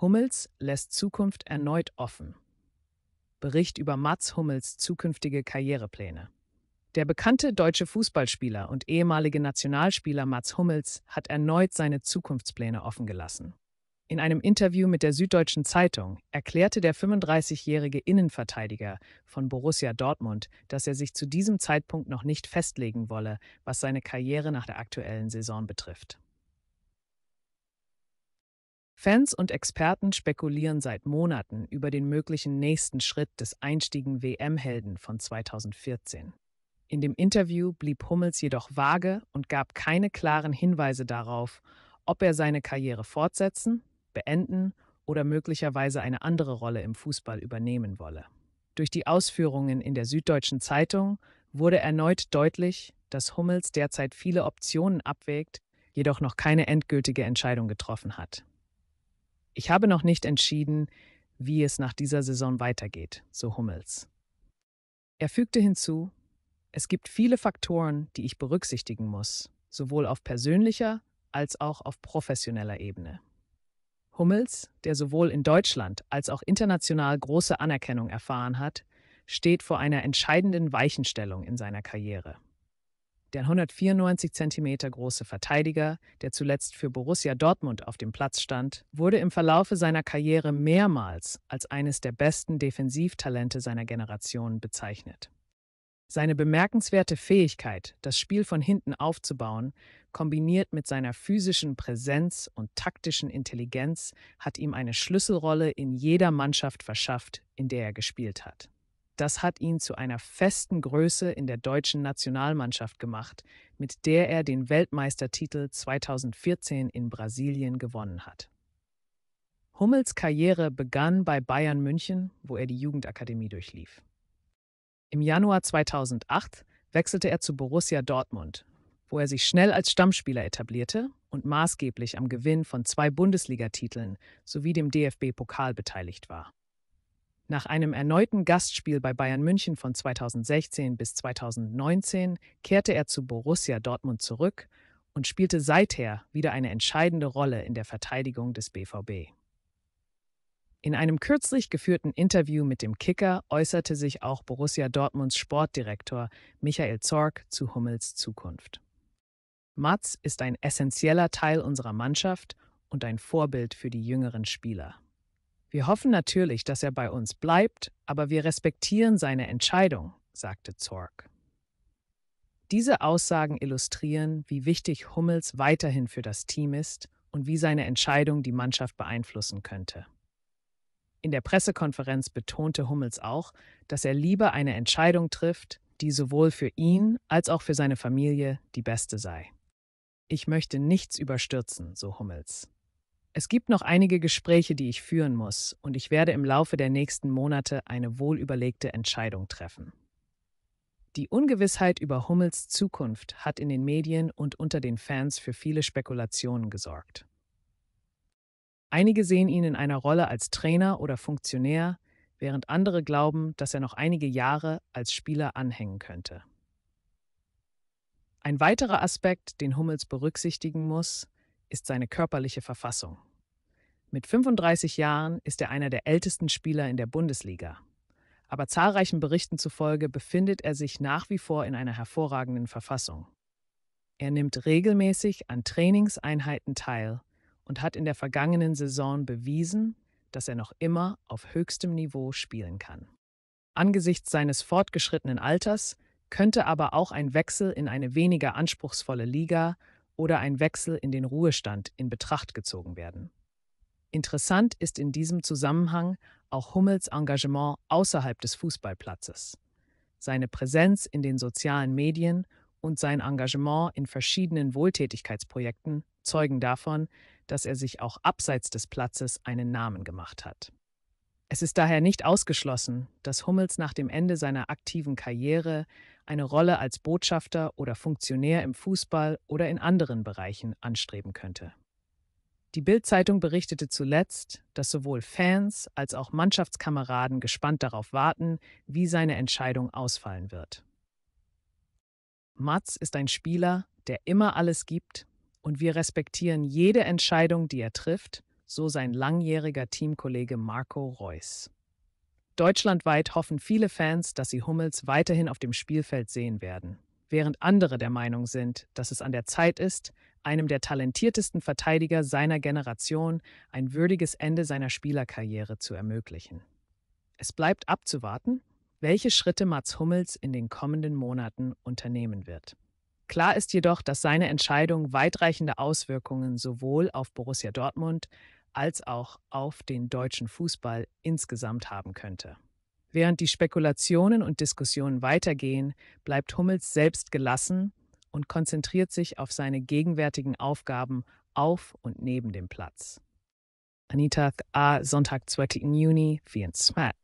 Hummels lässt Zukunft erneut offen. Bericht über Mats Hummels zukünftige Karrierepläne. Der bekannte deutsche Fußballspieler und ehemalige Nationalspieler Mats Hummels hat erneut seine Zukunftspläne offengelassen. In einem Interview mit der Süddeutschen Zeitung erklärte der 35-jährige Innenverteidiger von Borussia Dortmund, dass er sich zu diesem Zeitpunkt noch nicht festlegen wolle, was seine Karriere nach der aktuellen Saison betrifft. Fans und Experten spekulieren seit Monaten über den möglichen nächsten Schritt des einstiegen WM-Helden von 2014. In dem Interview blieb Hummels jedoch vage und gab keine klaren Hinweise darauf, ob er seine Karriere fortsetzen, beenden oder möglicherweise eine andere Rolle im Fußball übernehmen wolle. Durch die Ausführungen in der Süddeutschen Zeitung wurde erneut deutlich, dass Hummels derzeit viele Optionen abwägt, jedoch noch keine endgültige Entscheidung getroffen hat. Ich habe noch nicht entschieden, wie es nach dieser Saison weitergeht, so Hummels. Er fügte hinzu, es gibt viele Faktoren, die ich berücksichtigen muss, sowohl auf persönlicher als auch auf professioneller Ebene. Hummels, der sowohl in Deutschland als auch international große Anerkennung erfahren hat, steht vor einer entscheidenden Weichenstellung in seiner Karriere der 194 cm große Verteidiger, der zuletzt für Borussia Dortmund auf dem Platz stand, wurde im Verlaufe seiner Karriere mehrmals als eines der besten Defensivtalente seiner Generation bezeichnet. Seine bemerkenswerte Fähigkeit, das Spiel von hinten aufzubauen, kombiniert mit seiner physischen Präsenz und taktischen Intelligenz, hat ihm eine Schlüsselrolle in jeder Mannschaft verschafft, in der er gespielt hat. Das hat ihn zu einer festen Größe in der deutschen Nationalmannschaft gemacht, mit der er den Weltmeistertitel 2014 in Brasilien gewonnen hat. Hummels Karriere begann bei Bayern München, wo er die Jugendakademie durchlief. Im Januar 2008 wechselte er zu Borussia Dortmund, wo er sich schnell als Stammspieler etablierte und maßgeblich am Gewinn von zwei Bundesligatiteln sowie dem DFB-Pokal beteiligt war. Nach einem erneuten Gastspiel bei Bayern München von 2016 bis 2019 kehrte er zu Borussia Dortmund zurück und spielte seither wieder eine entscheidende Rolle in der Verteidigung des BVB. In einem kürzlich geführten Interview mit dem Kicker äußerte sich auch Borussia Dortmunds Sportdirektor Michael Zorg zu Hummels Zukunft. Mats ist ein essentieller Teil unserer Mannschaft und ein Vorbild für die jüngeren Spieler. Wir hoffen natürlich, dass er bei uns bleibt, aber wir respektieren seine Entscheidung, sagte Zork. Diese Aussagen illustrieren, wie wichtig Hummels weiterhin für das Team ist und wie seine Entscheidung die Mannschaft beeinflussen könnte. In der Pressekonferenz betonte Hummels auch, dass er lieber eine Entscheidung trifft, die sowohl für ihn als auch für seine Familie die beste sei. Ich möchte nichts überstürzen, so Hummels. Es gibt noch einige Gespräche, die ich führen muss, und ich werde im Laufe der nächsten Monate eine wohlüberlegte Entscheidung treffen. Die Ungewissheit über Hummels Zukunft hat in den Medien und unter den Fans für viele Spekulationen gesorgt. Einige sehen ihn in einer Rolle als Trainer oder Funktionär, während andere glauben, dass er noch einige Jahre als Spieler anhängen könnte. Ein weiterer Aspekt, den Hummels berücksichtigen muss, ist seine körperliche Verfassung. Mit 35 Jahren ist er einer der ältesten Spieler in der Bundesliga. Aber zahlreichen Berichten zufolge befindet er sich nach wie vor in einer hervorragenden Verfassung. Er nimmt regelmäßig an Trainingseinheiten teil und hat in der vergangenen Saison bewiesen, dass er noch immer auf höchstem Niveau spielen kann. Angesichts seines fortgeschrittenen Alters könnte aber auch ein Wechsel in eine weniger anspruchsvolle Liga oder ein Wechsel in den Ruhestand in Betracht gezogen werden. Interessant ist in diesem Zusammenhang auch Hummels Engagement außerhalb des Fußballplatzes, seine Präsenz in den sozialen Medien und sein Engagement in verschiedenen Wohltätigkeitsprojekten zeugen davon, dass er sich auch abseits des Platzes einen Namen gemacht hat. Es ist daher nicht ausgeschlossen, dass Hummels nach dem Ende seiner aktiven Karriere eine Rolle als Botschafter oder Funktionär im Fußball oder in anderen Bereichen anstreben könnte. Die Bild-Zeitung berichtete zuletzt, dass sowohl Fans als auch Mannschaftskameraden gespannt darauf warten, wie seine Entscheidung ausfallen wird. Mats ist ein Spieler, der immer alles gibt und wir respektieren jede Entscheidung, die er trifft, so sein langjähriger Teamkollege Marco Reus. Deutschlandweit hoffen viele Fans, dass sie Hummels weiterhin auf dem Spielfeld sehen werden, während andere der Meinung sind, dass es an der Zeit ist, einem der talentiertesten Verteidiger seiner Generation ein würdiges Ende seiner Spielerkarriere zu ermöglichen. Es bleibt abzuwarten, welche Schritte Mats Hummels in den kommenden Monaten unternehmen wird. Klar ist jedoch, dass seine Entscheidung weitreichende Auswirkungen sowohl auf Borussia Dortmund als auch auf den deutschen Fußball insgesamt haben könnte. Während die Spekulationen und Diskussionen weitergehen, bleibt Hummels selbst gelassen und konzentriert sich auf seine gegenwärtigen Aufgaben auf und neben dem Platz. Anita A. Sonntag, 20. Juni, 24.